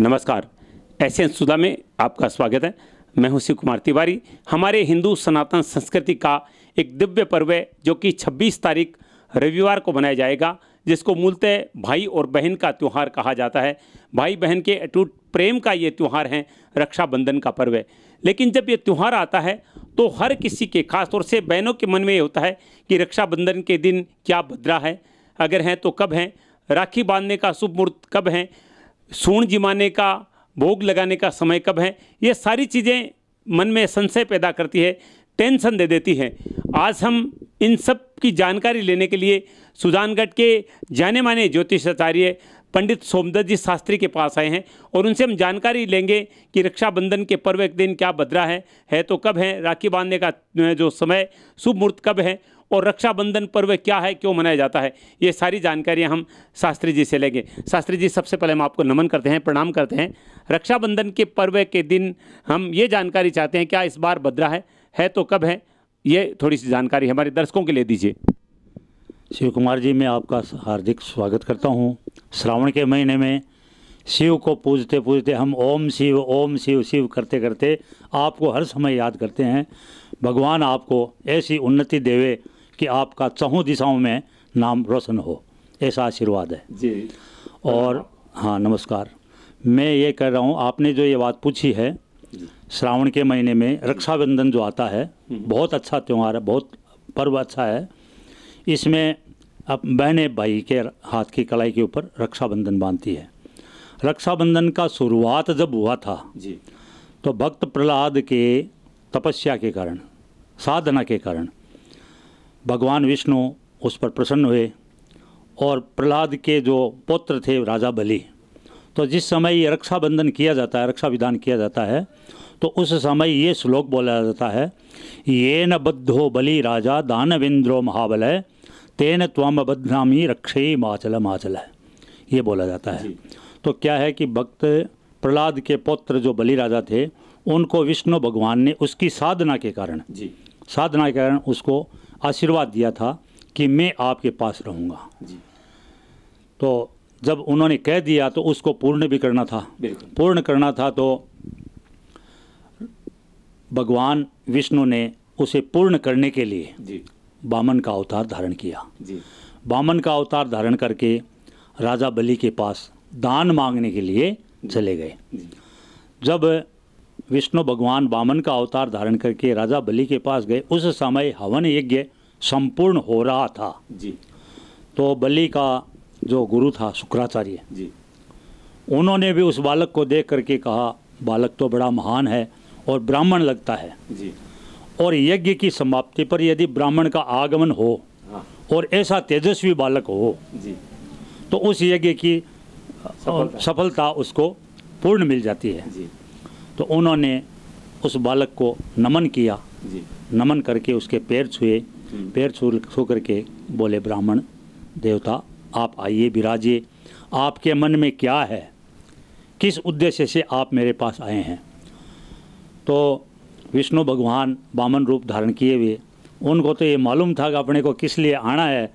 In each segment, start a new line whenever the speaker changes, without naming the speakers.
नमस्कार ऐसे सुधा में आपका स्वागत है मैं हूं शिव कुमार तिवारी हमारे हिंदू सनातन संस्कृति का एक दिव्य पर्व है जो कि 26 तारीख रविवार को मनाया जाएगा जिसको मूलतः भाई और बहन का त्यौहार कहा जाता है भाई बहन के अटूट प्रेम का ये त्यौहार है रक्षाबंधन का पर्व है लेकिन जब ये त्यौहार आता है तो हर किसी के खासतौर से बहनों के मन में ये होता है कि रक्षाबंधन के दिन क्या भद्रा है अगर हैं तो कब हैं राखी बांधने का शुभ मुहूर्त कब हैं सूर्ण जिमाने का भोग लगाने का समय कब है ये सारी चीज़ें मन में संशय पैदा करती है टेंशन दे देती है आज हम इन सब की जानकारी लेने के लिए सुजानगढ़ के जाने माने ज्योतिषाचार्य पंडित सोमदत्त जी शास्त्री के पास आए हैं और उनसे हम जानकारी लेंगे कि रक्षाबंधन के पर्व एक दिन क्या बदरा है है तो कब है राखी बांधने का जो समय शुभ मुहूर्त कब है और रक्षाबंधन पर्व क्या है क्यों मनाया जाता है ये सारी जानकारियाँ हम शास्त्री जी से लेंगे शास्त्री जी सबसे पहले हम आपको नमन करते हैं प्रणाम करते हैं रक्षाबंधन के पर्व के दिन हम ये जानकारी चाहते हैं क्या इस बार भद्रा है है तो कब है ये थोड़ी सी जानकारी हमारे दर्शकों के लिए दीजिए शिव
कुमार जी मैं आपका हार्दिक स्वागत करता हूँ श्रावण के महीने में शिव को पूजते पूजते हम ओम शिव ओम शिव शिव करते करते आपको हर समय याद करते हैं भगवान आपको ऐसी उन्नति देवे कि आपका चहों दिशाओं में नाम रोशन हो ऐसा आशीर्वाद है जी और हाँ नमस्कार मैं ये कह रहा हूँ आपने जो ये बात पूछी है श्रावण के महीने में रक्षाबंधन जो आता है हम्म। बहुत अच्छा त्यौहार है बहुत पर्व अच्छा है इसमें अब बहने भाई के हाथ की कलाई के ऊपर रक्षाबंधन बांधती है रक्षाबंधन का शुरुआत जब हुआ था जी तो भक्त प्रहलाद के तपस्या के कारण साधना के कारण भगवान विष्णु उस पर प्रसन्न हुए और प्रहलाद के जो पुत्र थे राजा बलि तो जिस समय ये रक्षाबंधन किया जाता है रक्षा विधान किया जाता है तो उस समय ये श्लोक बोला जाता है ये न बद्धो बलि राजा दानवेंद्रो महाबल है तेन त्वम बदनामी रक्षे माचल माचल है ये बोला जाता है तो क्या है कि भक्त प्रहलाद के पौत्र जो बलि राजा थे उनको विष्णु भगवान ने उसकी साधना के कारण साधना के कारण उसको आशीर्वाद दिया था कि मैं आपके पास रहूँगा तो जब उन्होंने कह दिया तो उसको पूर्ण भी करना था पूर्ण करना था तो भगवान विष्णु ने उसे पूर्ण करने के लिए बामन का अवतार धारण किया बामन का अवतार धारण करके राजा बलि के पास दान मांगने के लिए चले गए जब विष्णु भगवान बामन का अवतार धारण करके राजा बलि के पास गए उस समय हवन यज्ञ संपूर्ण हो रहा था जी तो बलि का जो गुरु था शुक्राचार्य जी उन्होंने भी उस बालक को देख करके कहा बालक तो बड़ा महान है और ब्राह्मण लगता है जी और यज्ञ की समाप्ति पर यदि ब्राह्मण का आगमन हो हाँ। और ऐसा तेजस्वी बालक हो जी तो उस यज्ञ की सफलता, सफलता उसको पूर्ण मिल जाती है जी तो उन्होंने उस बालक को नमन किया नमन करके उसके पैर छुए पैर छू छू करके बोले ब्राह्मण देवता आप आइए विराजिए आपके मन में क्या है किस उद्देश्य से आप मेरे पास आए हैं तो विष्णु भगवान बामन रूप धारण किए हुए उनको तो ये मालूम था कि अपने को किस लिए आना है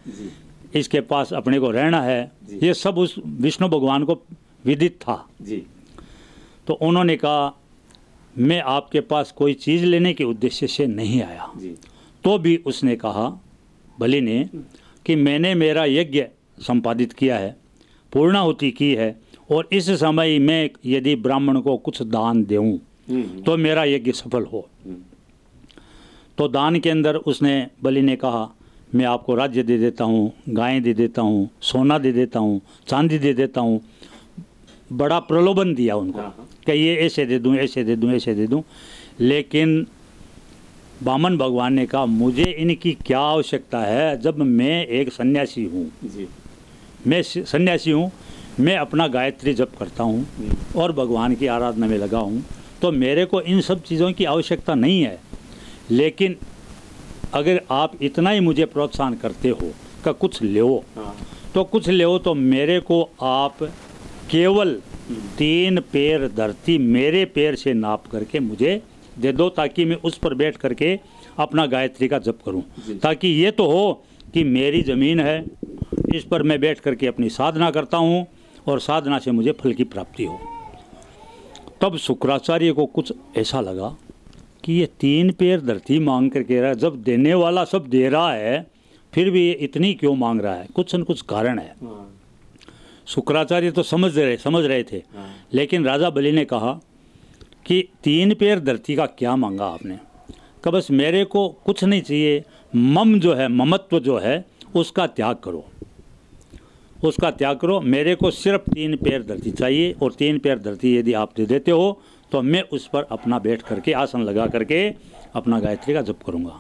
इसके पास अपने को रहना है ये सब उस विष्णु भगवान को विदित था जी तो उन्होंने कहा मैं आपके पास कोई चीज़ लेने के उद्देश्य से नहीं आया तो भी उसने कहा बलि ने कि मैंने मेरा यज्ञ संपादित किया है पूर्णाहुति की है और इस समय मैं यदि ब्राह्मण को कुछ दान देऊं, हम्म, हम्म। तो मेरा यज्ञ सफल हो हम्म। तो दान के अंदर उसने बलि ने कहा मैं आपको राज्य दे देता हूँ गायें दे देता हूँ सोना दे देता हूँ चांदी दे देता हूँ बड़ा प्रलोभन दिया उनको हाँ, हाँ। कि ये ऐसे दे दूँ ऐसे दे दूँ ऐसे दे दूँ लेकिन बामन भगवान ने कहा मुझे इनकी क्या आवश्यकता है जब मैं एक सन्यासी हूँ मैं सन्यासी हूँ मैं अपना गायत्री जप करता हूँ और भगवान की आराधना में लगा हूँ तो मेरे को इन सब चीज़ों की आवश्यकता नहीं है लेकिन अगर आप इतना ही मुझे प्रोत्साहन करते हो का कुछ ले हाँ। तो कुछ ले तो मेरे को आप केवल तीन पैर धरती मेरे पैर से नाप करके मुझे दे दो ताकि मैं उस पर बैठ करके अपना गायत्री का जप करूं ताकि ये तो हो कि मेरी ज़मीन है इस पर मैं बैठ करके अपनी साधना करता हूँ और साधना से मुझे फल की प्राप्ति हो तब शुक्राचार्य को कुछ ऐसा लगा कि ये तीन पैर धरती मांग कर के रहा है जब देने वाला सब दे रहा है फिर भी ये इतनी क्यों मांग रहा है कुछ न कुछ कारण है हाँ। शुक्राचार्य तो समझ रहे समझ रहे थे हाँ। लेकिन राजा बलि ने कहा कि तीन पैर धरती का क्या मांगा आपने कब बस मेरे को कुछ नहीं चाहिए मम जो है ममत्व जो है उसका त्याग करो उसका त्याग करो मेरे को सिर्फ तीन पैर धरती चाहिए और तीन पैर धरती यदि आप दे देते हो तो मैं उस पर अपना बैठ करके आसन लगा करके अपना गायत्री का जप करूँगा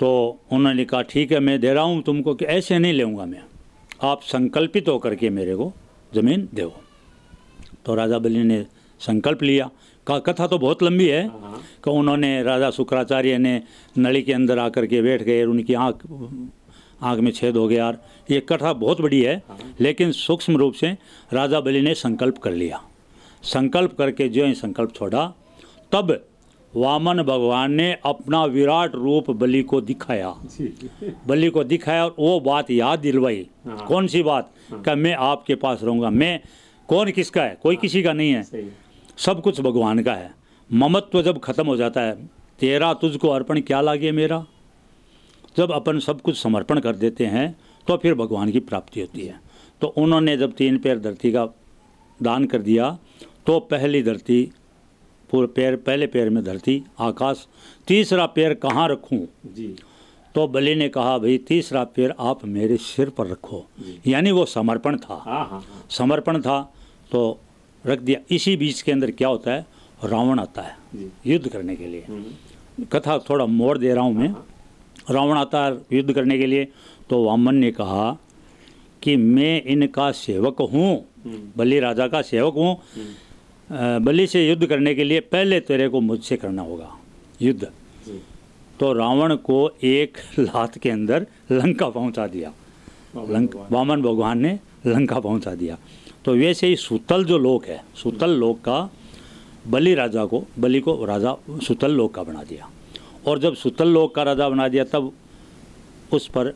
तो उन्होंने कहा ठीक है मैं दे रहा हूँ तुमको कि ऐसे नहीं लूँगा मैं आप संकल्पित होकर के मेरे को ज़मीन दो तो राजा बलि ने संकल्प लिया का कथा तो बहुत लंबी है हाँ, हाँ। कि उन्होंने राजा शुक्राचार्य ने नली के अंदर आकर के बैठ गए और उनकी आँख आँख में छेद हो गया यार ये कथा बहुत बड़ी है हाँ। लेकिन सूक्ष्म रूप से राजा बलि ने संकल्प कर लिया संकल्प करके जो ही संकल्प छोड़ा तब वामन भगवान ने अपना विराट रूप बलि को दिखाया बलि को दिखाया और वो बात याद दिलवाई हाँ। कौन सी बात हाँ। क्या मैं आपके पास रहूंगा मैं कौन किसका है कोई हाँ। किसी का नहीं है सब कुछ भगवान का है ममत्व जब खत्म हो जाता है तेरा तुझको अर्पण क्या लागे मेरा जब अपन सब कुछ समर्पण कर देते हैं तो फिर भगवान की प्राप्ति होती है तो उन्होंने जब तीन पैर धरती का दान कर दिया तो पहली धरती पूरे पैर पहले पैर में धरती आकाश तीसरा पैर कहाँ रखूँ जी तो बलि ने कहा भाई तीसरा पैर आप मेरे सिर पर रखो यानी वो समर्पण था हाँ, हाँ, हाँ। समर्पण था तो रख दिया इसी बीच के अंदर क्या होता है रावण आता है युद्ध करने के लिए हम्म। कथा थोड़ा मोड़ दे रहा हूँ मैं रावण आता है युद्ध करने के लिए तो वामन ने कहा कि मैं इनका सेवक हूँ हम्म। बल्ली राजा का सेवक हूँ हम्म। बलि से युद्ध करने के लिए पहले तेरे को मुझसे करना होगा युद्ध तो रावण को एक लात के अंदर लंका पहुंचा दिया लंक वामन भगवान ने लंका पहुंचा दिया तो वैसे ही सुतल जो लोक है सुतल लोक का बलि राजा को बलि को राजा सुतल लोक का बना दिया और जब सुतल लोक का राजा बना दिया तब उस पर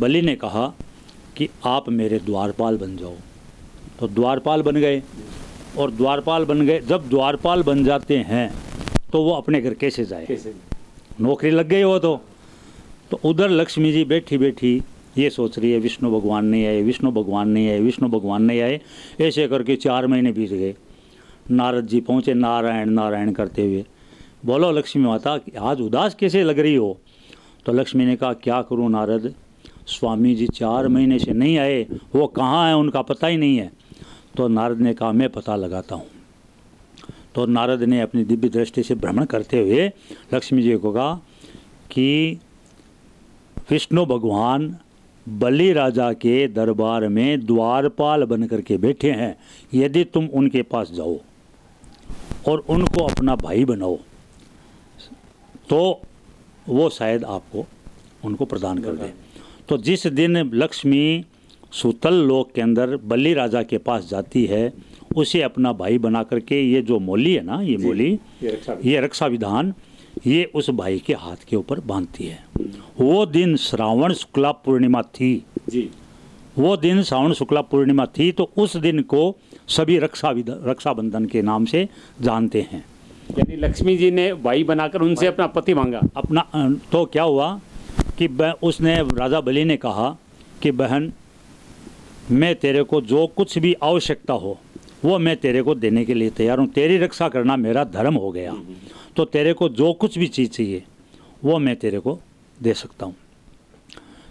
बलि ने कहा कि आप मेरे द्वारपाल बन जाओ तो द्वारपाल बन गए और द्वारपाल बन गए जब द्वारपाल बन जाते हैं तो वो अपने घर कैसे जाए नौकरी लग गई वो तो तो उधर लक्ष्मी जी बैठी बैठी ये सोच रही है विष्णु भगवान नहीं आए विष्णु भगवान नहीं आए विष्णु भगवान नहीं आए ऐसे करके चार महीने बीत गए नारद जी पहुँचे नारायण नारायण करते हुए बोलो लक्ष्मी माता आज उदास कैसे लग रही हो तो लक्ष्मी ने कहा क्या करूँ नारद स्वामी जी चार महीने से नहीं आए वो कहाँ हैं उनका पता ही नहीं है तो नारद ने कहा मैं पता लगाता हूँ तो नारद ने अपनी दिव्य दृष्टि से भ्रमण करते हुए लक्ष्मी जी को कहा कि विष्णु भगवान बलि राजा के दरबार में द्वारपाल बन करके बैठे हैं यदि तुम उनके पास जाओ और उनको अपना भाई बनाओ तो वो शायद आपको उनको प्रदान कर दे तो जिस दिन लक्ष्मी सुतल लोक के अंदर बल्ली राजा के पास जाती है उसे अपना भाई बना करके ये जो मोली है ना ये मोली ये रक्षा विधान ये उस भाई के हाथ के ऊपर बांधती है वो दिन श्रावण शुक्ला पूर्णिमा थी जी वो दिन श्रावण शुक्ला पूर्णिमा थी तो उस दिन को सभी रक्षा रक्षाबंधन के नाम से जानते हैं यानी लक्ष्मी जी ने भाई बनाकर उनसे अपना पति मांगा अपना तो क्या हुआ कि उसने राजा बलि ने कहा कि बहन मैं तेरे को जो कुछ भी आवश्यकता हो वो मैं तेरे को देने के लिए तैयार हूँ तेरी रक्षा करना मेरा धर्म हो गया तो तेरे को जो कुछ भी चीज़ चाहिए वो मैं तेरे को दे सकता हूँ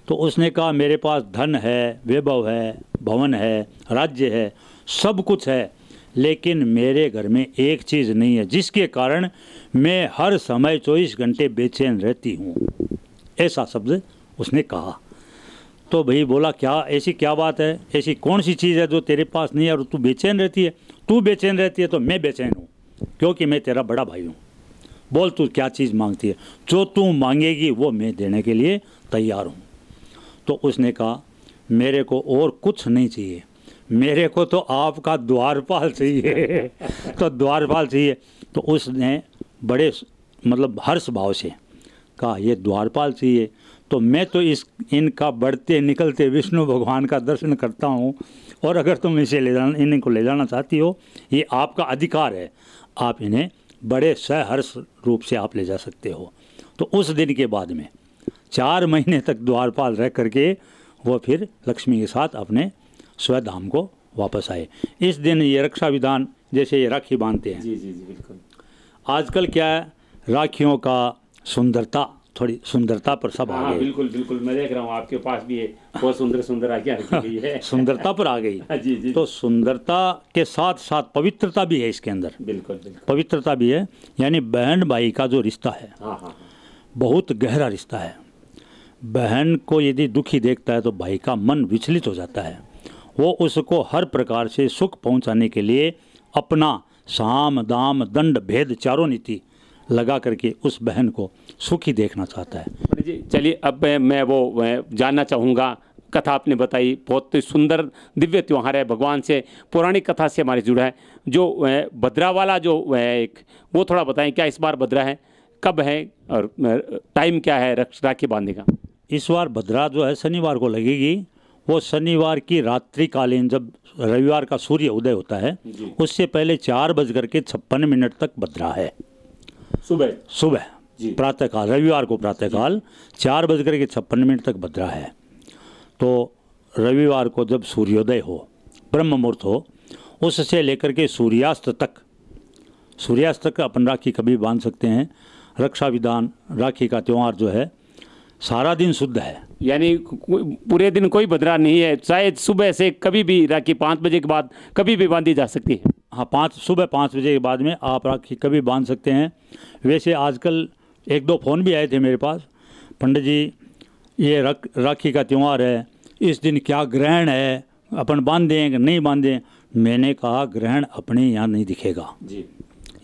तो उसने कहा मेरे पास धन है वैभव है भवन है राज्य है सब कुछ है लेकिन मेरे घर में एक चीज़ नहीं है जिसके कारण मैं हर समय चौबीस घंटे बेचैन रहती हूँ ऐसा शब्द उसने कहा तो भाई बोला क्या ऐसी क्या बात है ऐसी कौन सी चीज़ है जो तेरे पास नहीं है और तू बेचैन रहती है तू बेचैन रहती है तो मैं बेचैन हूँ क्योंकि मैं तेरा बड़ा भाई हूँ बोल तू क्या चीज़ मांगती है जो तू मांगेगी वो मैं देने के लिए तैयार हूँ तो उसने कहा मेरे को और कुछ नहीं चाहिए मेरे को तो आपका द्वारपाल चाहिए तो द्वारपाल चाहिए तो उसने बड़े मतलब हर्ष भाव से कहा ये द्वारपाल चाहिए तो मैं तो इस इनका बढ़ते निकलते विष्णु भगवान का दर्शन करता हूँ और अगर तुम इसे ले जाना इनको ले जाना चाहती हो ये आपका अधिकार है आप इन्हें बड़े सहर्ष रूप से आप ले जा सकते हो तो उस दिन के बाद में चार महीने तक द्वारपाल रह करके वह फिर लक्ष्मी के साथ अपने स्वधाम को वापस आए इस दिन ये रक्षा विधान जैसे ये राखी बांधते हैं जी जी जी बिल्कुल आजकल क्या है राखियों का सुंदरता थोड़ी सुंदरता पर सब हाँ, आ गए बिल्कुल
बिल्कुल मैं देख रहा हूँ आपके पास भी है बहुत सुंदर सुंदर आ गया है सुंदरता पर आ गई हाँ, जी जी तो सुंदरता
के साथ साथ पवित्रता भी है इसके अंदर बिल्कुल, बिल्कुल। पवित्रता भी है यानी बहन भाई का जो रिश्ता है हाँ, बहुत गहरा रिश्ता है बहन को यदि दुखी देखता है तो भाई का मन विचलित हो जाता है वो उसको हर प्रकार से सुख पहुँचाने के लिए अपना साम दाम दंड भेद चारों नीति लगा करके उस बहन को सुखी देखना चाहता है जी
चलिए अब मैं वो जानना चाहूँगा कथा आपने बताई बहुत सुंदर दिव्य त्यौहार है भगवान से पौराणिक कथा से हमारे जुड़ा है जो भद्रा वाला जो है एक वो थोड़ा बताएं क्या इस बार भद्रा है कब है और टाइम क्या है राखी बांधने का इस बार भद्रा जो है
शनिवार को लगेगी वो शनिवार की रात्रिकालीन जब रविवार का सूर्य उदय होता है उससे पहले चार बज करके छप्पन मिनट तक भद्रा है सुबह सुबह प्रातःकाल रविवार को प्रातःकाल चार बजकर के छप्पन मिनट तक बदरा है तो रविवार को जब सूर्योदय हो ब्रह्म मुहूर्त हो उससे लेकर के सूर्यास्त तक सूर्यास्त तक अपन राखी कभी बांध सकते हैं रक्षा विधान राखी का त्यौहार जो है सारा दिन शुद्ध है यानी
पूरे दिन कोई बदरा नहीं है चाहे सुबह से कभी भी राखी पाँच बजे के बाद कभी भी बांधी जा सकती है हाँ पाँच सुबह पाँच बजे के बाद में आप राखी कभी बांध सकते हैं वैसे
आजकल एक दो फ़ोन भी आए थे मेरे पास पंडित जी ये रख राखी का त्यौहार है इस दिन क्या ग्रहण है अपन बांध दें कि नहीं बांध दें मैंने कहा ग्रहण अपने यहाँ नहीं दिखेगा जी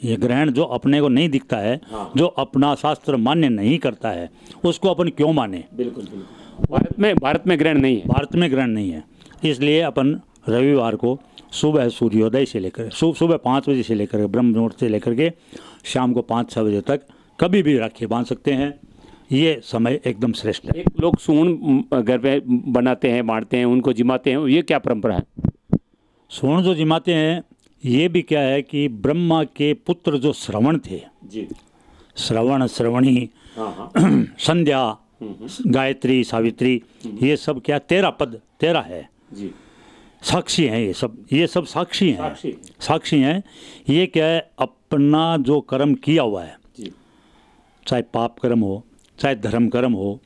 ये ग्रहण जो अपने को नहीं दिखता है हाँ। जो अपना शास्त्र मान्य नहीं करता है उसको अपन क्यों माने
बिल्कुल बिल्कुल
भारत में भारत में ग्रहण नहीं है भारत में ग्रहण नहीं है इसलिए अपन रविवार को सुबह सूर्योदय से लेकर सुबह पाँच बजे से लेकर ब्रह्म मुहूर्त से लेकर के शाम को पाँच छः बजे तक कभी भी राखी बांध सकते हैं ये समय एकदम श्रेष्ठ है एक लोग सूर्ण घर पे बनाते हैं बांटते हैं उनको जिमाते हैं ये क्या परंपरा है सूर्ण जो जिमाते हैं ये भी क्या है कि ब्रह्मा के पुत्र जो श्रवण थे जी श्रवण श्रवणी हाँ, हाँ। संध्या हम्म, हम्म। गायत्री सावित्री हम्म। ये सब क्या तेरा पद तेरा है जी साक्षी हैं ये सब ये सब साक्षी हैं साक्षी, साक्षी हैं ये क्या है अपना जो कर्म किया हुआ है चाहे पाप कर्म हो चाहे धर्म कर्म हो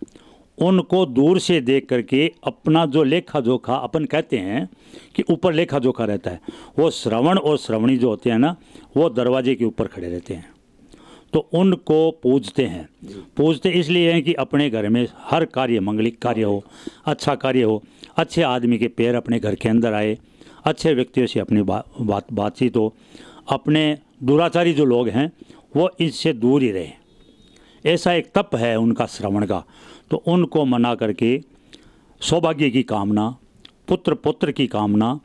उनको दूर से देख करके अपना जो लेखा जोखा अपन कहते हैं कि ऊपर लेखा जोखा रहता है वो श्रवण और श्रवणी जो होते हैं ना वो दरवाजे के ऊपर खड़े रहते हैं तो उनको पूजते हैं पूजते इसलिए हैं कि अपने घर में हर कार्य मंगलिक कार्य हो अच्छा कार्य हो अच्छे आदमी के पैर अपने घर के अंदर आए अच्छे व्यक्तियों से अपनी बा, बात बातचीत हो अपने दुराचारी जो लोग हैं वो इससे दूर ही रहे ऐसा एक तप है उनका श्रवण का तो उनको मना करके सौभाग्य की कामना पुत्र पुत्र की कामना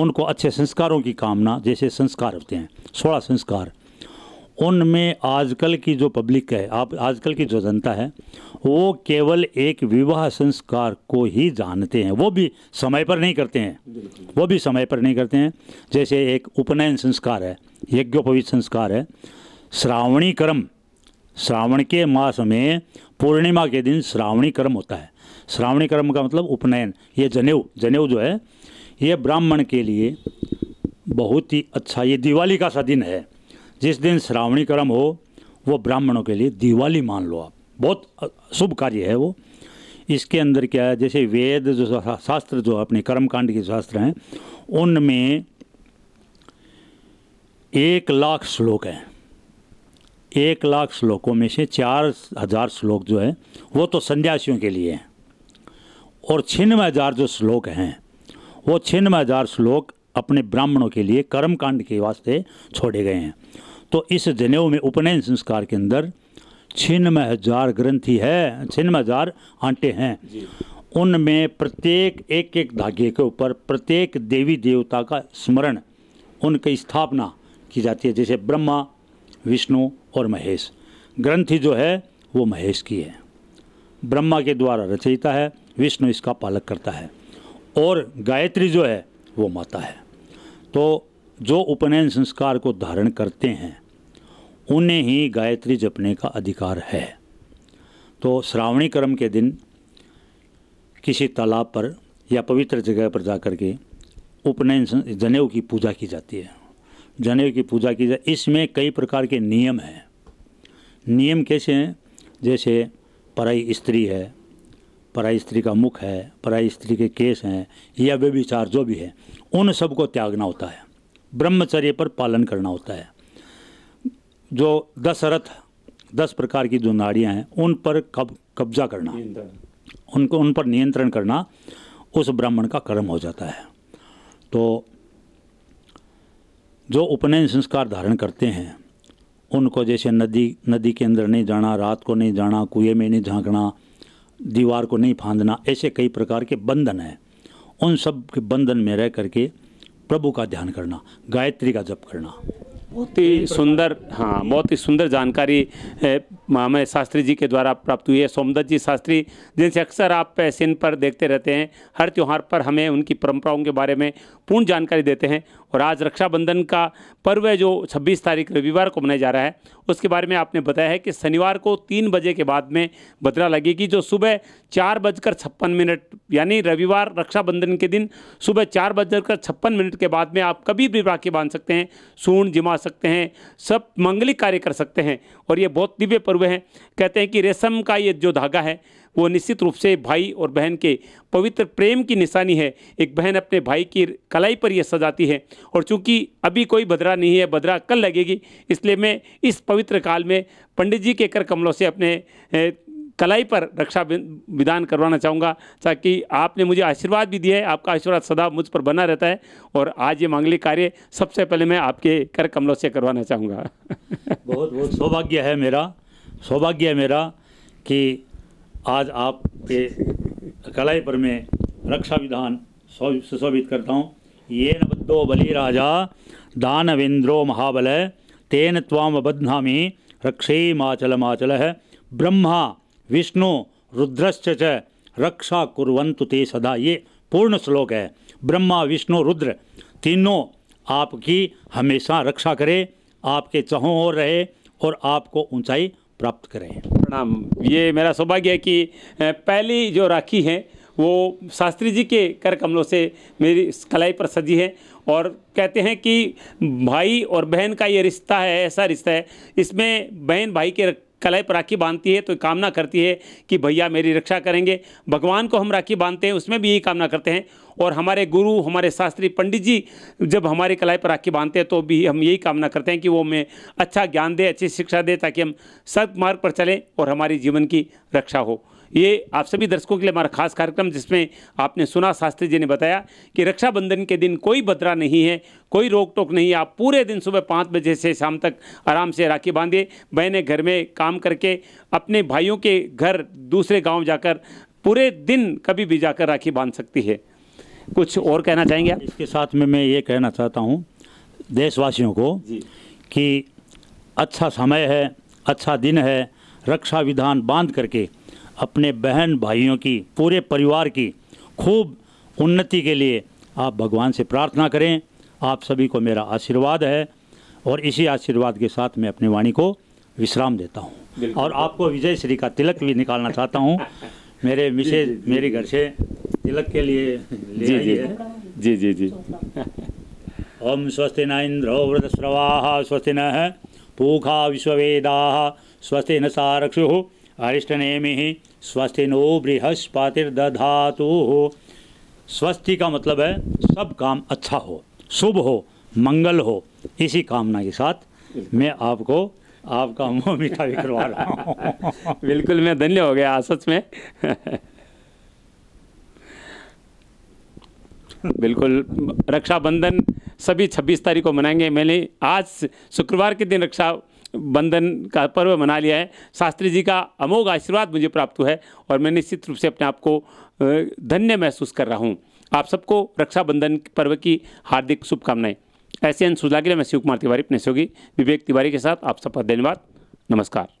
उनको अच्छे संस्कारों की कामना जैसे संस्कार होते हैं सोलह संस्कार उनमें आजकल की जो पब्लिक है आप आजकल की जो जनता है वो केवल एक विवाह संस्कार को ही जानते हैं वो भी समय पर नहीं करते हैं वो भी समय पर नहीं करते हैं जैसे एक उपनयन संस्कार है यज्ञोपवीत संस्कार है श्रावणी कर्म श्रावण के मास में पूर्णिमा के दिन श्रावणी कर्म होता है श्रावणी कर्म का मतलब उपनयन ये जनेऊ जनेऊ जो है ये ब्राह्मण के लिए बहुत ही अच्छा ये दिवाली का सा दिन है जिस दिन श्रावणी कर्म हो वो ब्राह्मणों के लिए दिवाली मान लो आप बहुत शुभ कार्य है वो इसके अंदर क्या है जैसे वेद जो शास्त्र जो अपने कर्मकांड के शास्त्र हैं उनमें एक लाख श्लोक हैं एक लाख श्लोकों में से चार हज़ार श्लोक जो है वो तो संन्यासियों के लिए हैं और छिन्नवे हज़ार जो श्लोक हैं वो छिन्नवे हज़ार श्लोक अपने ब्राह्मणों के लिए कर्मकांड के वास्ते छोड़े गए हैं तो इस जनेऊ में उपनयन संस्कार के अंदर छिन्नमय हजार ग्रंथी है छिन्नमय हजार आंटे हैं उनमें प्रत्येक एक एक धागे के ऊपर प्रत्येक देवी देवता का स्मरण उनकी स्थापना की जाती है जैसे ब्रह्मा विष्णु और महेश ग्रंथि जो है वो महेश की है ब्रह्मा के द्वारा रचयिता है विष्णु इसका पालक करता है और गायत्री जो है वो माता है तो जो उपनयन संस्कार को धारण करते हैं उन्हें ही गायत्री जपने का अधिकार है तो श्रावणी कर्म के दिन किसी तालाब पर या पवित्र जगह पर जाकर के उपनयन जनेऊ की पूजा की जाती है जनेऊ की पूजा की जाए इसमें कई प्रकार के नियम हैं नियम कैसे हैं जैसे पराई स्त्री है पराई स्त्री का मुख है पराई स्त्री के केस हैं या वे विचार जो भी है उन सबको त्यागना होता है ब्रह्मचर्य पर पालन करना होता है जो दस रथ दस प्रकार की जो नाड़ियाँ हैं उन पर कब कब्जा करना उनको उन पर नियंत्रण करना उस ब्राह्मण का कर्म हो जाता है तो जो उपनयन संस्कार धारण करते हैं उनको जैसे नदी नदी के अंदर नहीं जाना रात को नहीं जाना कुएं में नहीं झांकना दीवार को नहीं फांदना ऐसे कई प्रकार के बंधन हैं उन सब के बंधन में रह करके प्रभु का ध्यान करना गायत्री का जप करना
बहुत ही सुंदर हाँ बहुत ही सुंदर जानकारी हमें शास्त्री जी के द्वारा प्राप्त हुई है सोमदत्त जी शास्त्री जिनसे अक्सर आप सिन पर देखते रहते हैं हर त्यौहार पर हमें उनकी परंपराओं के बारे में पूर्ण जानकारी देते हैं और आज रक्षाबंधन का पर्व है जो 26 तारीख रविवार को मनाया जा रहा है उसके बारे में आपने बताया है कि शनिवार को तीन बजे के बाद में बदला लगेगी जो सुबह चार बजकर छप्पन मिनट यानी रविवार रक्षाबंधन के दिन सुबह चार बजकर छप्पन मिनट के बाद में आप कभी भी राखी बांध सकते हैं सूर्ण जिमा सकते हैं सब मंगलिक कार्य कर सकते हैं और ये बहुत दिव्य पर्व है कहते हैं कि रेशम का ये जो धागा है वो निश्चित रूप से भाई और बहन के पवित्र प्रेम की निशानी है एक बहन अपने भाई की कलाई पर यह सजाती है और चूंकि अभी कोई बदरा नहीं है बदरा कल लगेगी इसलिए मैं इस पवित्र काल में पंडित जी के कर कमलों से अपने कलाई पर रक्षा विधान करवाना चाहूँगा ताकि आपने मुझे आशीर्वाद भी दिया है आपका आशीर्वाद सदा मुझ पर बना रहता है और आज ये मांगलिक कार्य सबसे पहले मैं आपके कर कमलों से करवाना चाहूँगा बहुत बहुत सौभाग्य है मेरा सौभाग्य है मेरा कि आज आपके कलाई पर
मैं रक्षा विधान सुशोभित करता हूँ ये नद्दो बलि राजा दानवेंद्रो महाबल तेन ताम बध्नामी रक्षे माचल माचल है ब्रह्मा विष्णु रुद्रश्च च रक्षा कुरवंतु ते सदा ये पूर्ण श्लोक है ब्रह्मा विष्णु रुद्र तीनों आपकी हमेशा रक्षा करें आपके चहों और रहे और आपको ऊंचाई
प्राप्त करें प्रणाम ये मेरा सौभाग्य है कि पहली जो राखी है वो शास्त्री जी के कर कमलों से मेरी कलाई पर सजी है और कहते हैं कि भाई और बहन का ये रिश्ता है ऐसा रिश्ता है इसमें बहन भाई के कलाई पर राखी बांधती है तो कामना करती है कि भैया मेरी रक्षा करेंगे भगवान को हम राखी बांधते हैं उसमें भी यही कामना करते हैं और हमारे गुरु हमारे शास्त्री पंडित जी जब हमारे कलाई पर राखी बांधते हैं तो भी हम यही कामना करते हैं कि वो हमें अच्छा ज्ञान दे अच्छी शिक्षा दे ताकि हम सत्मार्ग पर चलें और हमारे जीवन की रक्षा हो ये आप सभी दर्शकों के लिए हमारा खास कार्यक्रम जिसमें आपने सुना शास्त्री जी ने बताया कि रक्षाबंधन के दिन कोई बदरा नहीं है कोई रोक टोक नहीं है आप पूरे दिन सुबह पाँच बजे से शाम तक आराम से राखी बांधिए बहनें घर में काम करके अपने भाइयों के घर दूसरे गाँव जाकर पूरे दिन कभी भी जाकर राखी बांध सकती है कुछ और कहना चाहेंगे आप इसके साथ में मैं ये कहना चाहता हूँ
देशवासियों को कि अच्छा समय है अच्छा दिन है रक्षा विधान बांध करके अपने बहन भाइयों की पूरे परिवार की खूब उन्नति के लिए आप भगवान से प्रार्थना करें आप सभी को मेरा आशीर्वाद है और इसी आशीर्वाद के साथ मैं अपनी वाणी को विश्राम देता हूँ और आपको विजय श्री का तिलक भी निकालना चाहता हूँ मेरे मिसेज मेरे घर से
तिलक के लिए जी जी जी जी जी
ओम स्वस्ति न इंद्रो व्रत स्रवाहा स्वस्ति न पूखा विश्ववेदा स्वस्ति न सारक्षु अरिष्टनेमि स्वस्ति नो बृहस्पतिर्दधातु हो स्वस्ति का मतलब है सब काम अच्छा हो शुभ हो मंगल हो इसी कामना के साथ मैं आपको आपका मुँह मीठा भी करवा रहा
हूँ बिल्कुल मैं धन्य हो गया सच में बिल्कुल रक्षाबंधन सभी 26 तारीख को मनाएंगे मैंने आज शुक्रवार के दिन रक्षा बंधन का पर्व मना लिया है शास्त्री जी का अमोघ आशीर्वाद मुझे प्राप्त हुआ है और मैं निश्चित रूप से अपने आप को धन्य महसूस कर रहा हूँ आप सबको रक्षाबंधन पर्व की हार्दिक शुभकामनाएं ऐसे अंत के लिए मैं शिव कुमार तिवारी अपने सहयोगी विवेक तिवारी के साथ आप सबका धन्यवाद नमस्कार